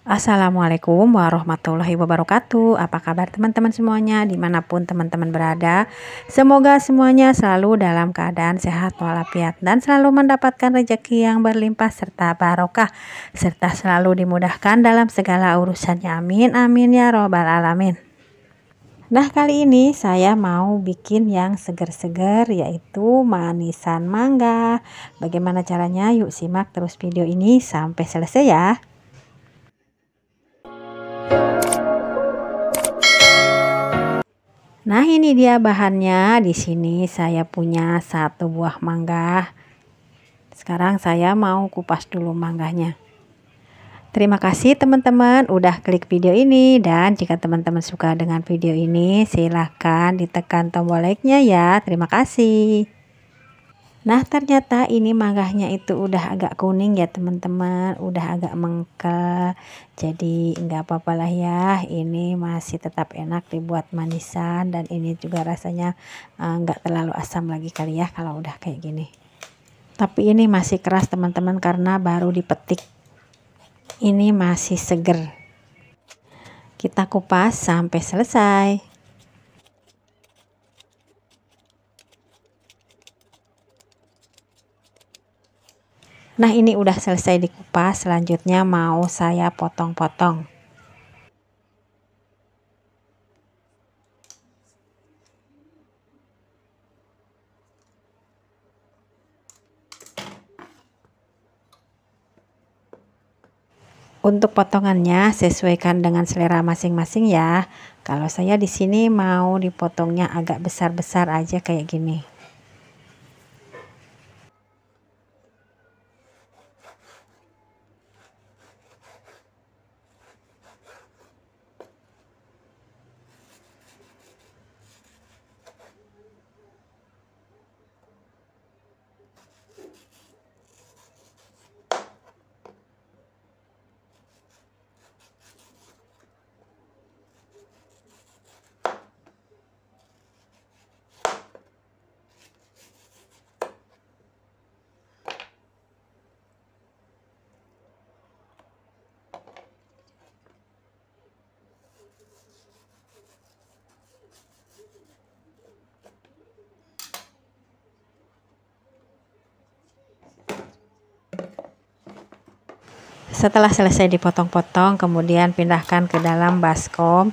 Assalamualaikum warahmatullahi wabarakatuh. Apa kabar teman-teman semuanya dimanapun teman-teman berada? Semoga semuanya selalu dalam keadaan sehat walafiat dan selalu mendapatkan rejeki yang berlimpah serta barokah serta selalu dimudahkan dalam segala urusannya. Amin amin ya robbal alamin. Nah kali ini saya mau bikin yang seger-seger yaitu manisan mangga Bagaimana caranya yuk simak terus video ini sampai selesai ya Nah ini dia bahannya. Di sini saya punya satu buah mangga. Sekarang saya mau kupas dulu mangganya. Terima kasih teman-teman udah klik video ini dan jika teman-teman suka dengan video ini silahkan ditekan tombol like-nya ya. Terima kasih. Nah ternyata ini manggahnya itu udah agak kuning ya teman-teman Udah agak mengkel Jadi nggak apa apa lah ya Ini masih tetap enak dibuat manisan Dan ini juga rasanya eh, nggak uh, terlalu asam lagi kali ya Kalau udah kayak gini Tapi ini masih keras teman-teman Karena baru dipetik Ini masih seger Kita kupas sampai selesai Nah ini udah selesai dikupas, selanjutnya mau saya potong-potong. Untuk potongannya sesuaikan dengan selera masing-masing ya. Kalau saya di sini mau dipotongnya agak besar-besar aja kayak gini. setelah selesai dipotong-potong kemudian pindahkan ke dalam baskom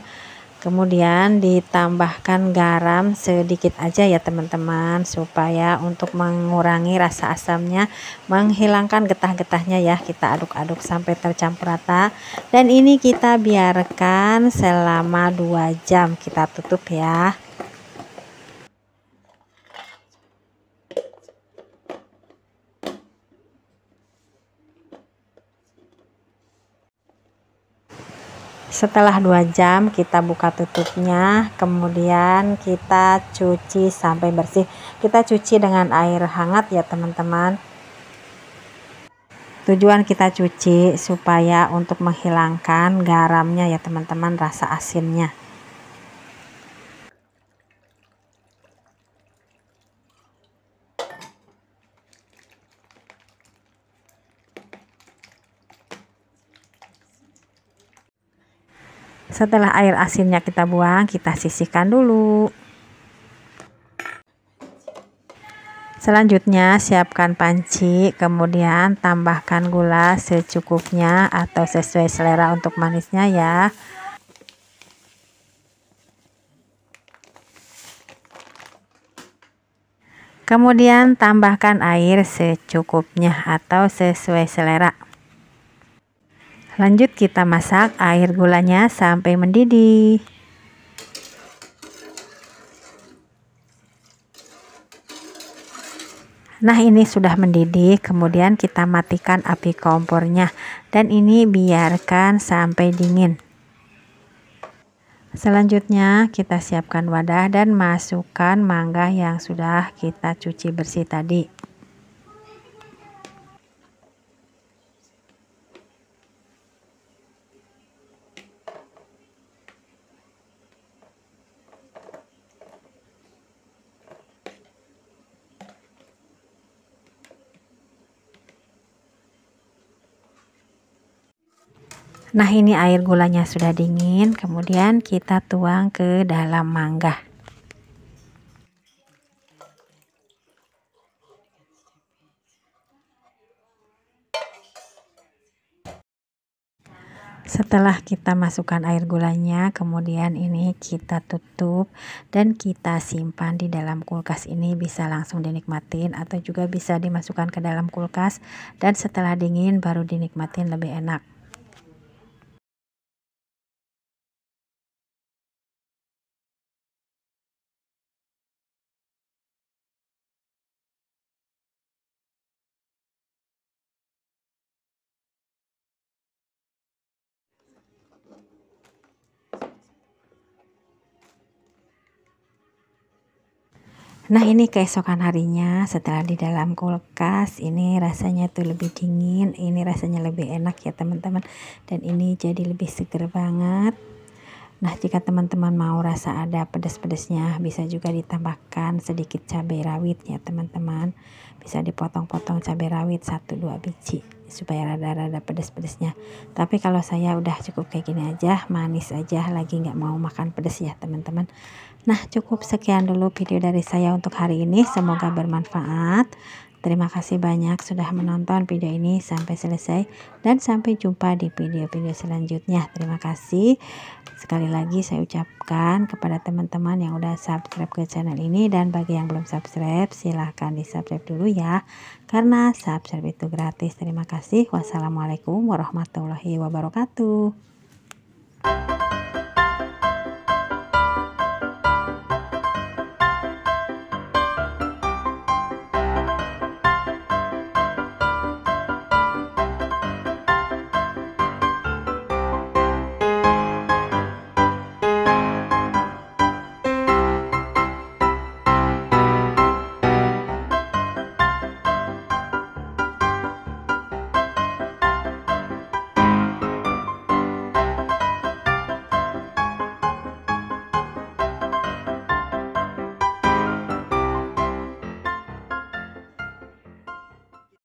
kemudian ditambahkan garam sedikit aja ya teman-teman supaya untuk mengurangi rasa asamnya menghilangkan getah-getahnya ya kita aduk-aduk sampai tercampur rata dan ini kita biarkan selama 2 jam kita tutup ya setelah 2 jam kita buka tutupnya kemudian kita cuci sampai bersih kita cuci dengan air hangat ya teman-teman tujuan kita cuci supaya untuk menghilangkan garamnya ya teman-teman rasa asinnya Setelah air asinnya kita buang, kita sisihkan dulu. Selanjutnya siapkan panci, kemudian tambahkan gula secukupnya atau sesuai selera untuk manisnya ya. Kemudian tambahkan air secukupnya atau sesuai selera. Lanjut kita masak air gulanya sampai mendidih. Nah ini sudah mendidih kemudian kita matikan api kompornya dan ini biarkan sampai dingin. Selanjutnya kita siapkan wadah dan masukkan mangga yang sudah kita cuci bersih tadi. Nah ini air gulanya sudah dingin kemudian kita tuang ke dalam mangga. Setelah kita masukkan air gulanya, kemudian ini kita tutup dan kita simpan di dalam kulkas ini bisa langsung dinikmatin atau juga bisa dimasukkan ke dalam kulkas dan setelah dingin baru dinikmatin lebih enak. Nah ini keesokan harinya setelah di dalam kulkas ini rasanya tuh lebih dingin, ini rasanya lebih enak ya teman-teman dan ini jadi lebih seger banget. Nah jika teman-teman mau rasa ada pedas-pedasnya bisa juga ditambahkan sedikit cabai rawit ya teman-teman. Bisa dipotong-potong cabai rawit 1-2 biji supaya rada-rada pedes-pedesnya tapi kalau saya udah cukup kayak gini aja manis aja lagi nggak mau makan pedes ya teman-teman nah cukup sekian dulu video dari saya untuk hari ini semoga bermanfaat Terima kasih banyak sudah menonton video ini sampai selesai dan sampai jumpa di video-video selanjutnya. Terima kasih. Sekali lagi saya ucapkan kepada teman-teman yang udah subscribe ke channel ini dan bagi yang belum subscribe silahkan di subscribe dulu ya. Karena subscribe itu gratis. Terima kasih. Wassalamualaikum warahmatullahi wabarakatuh.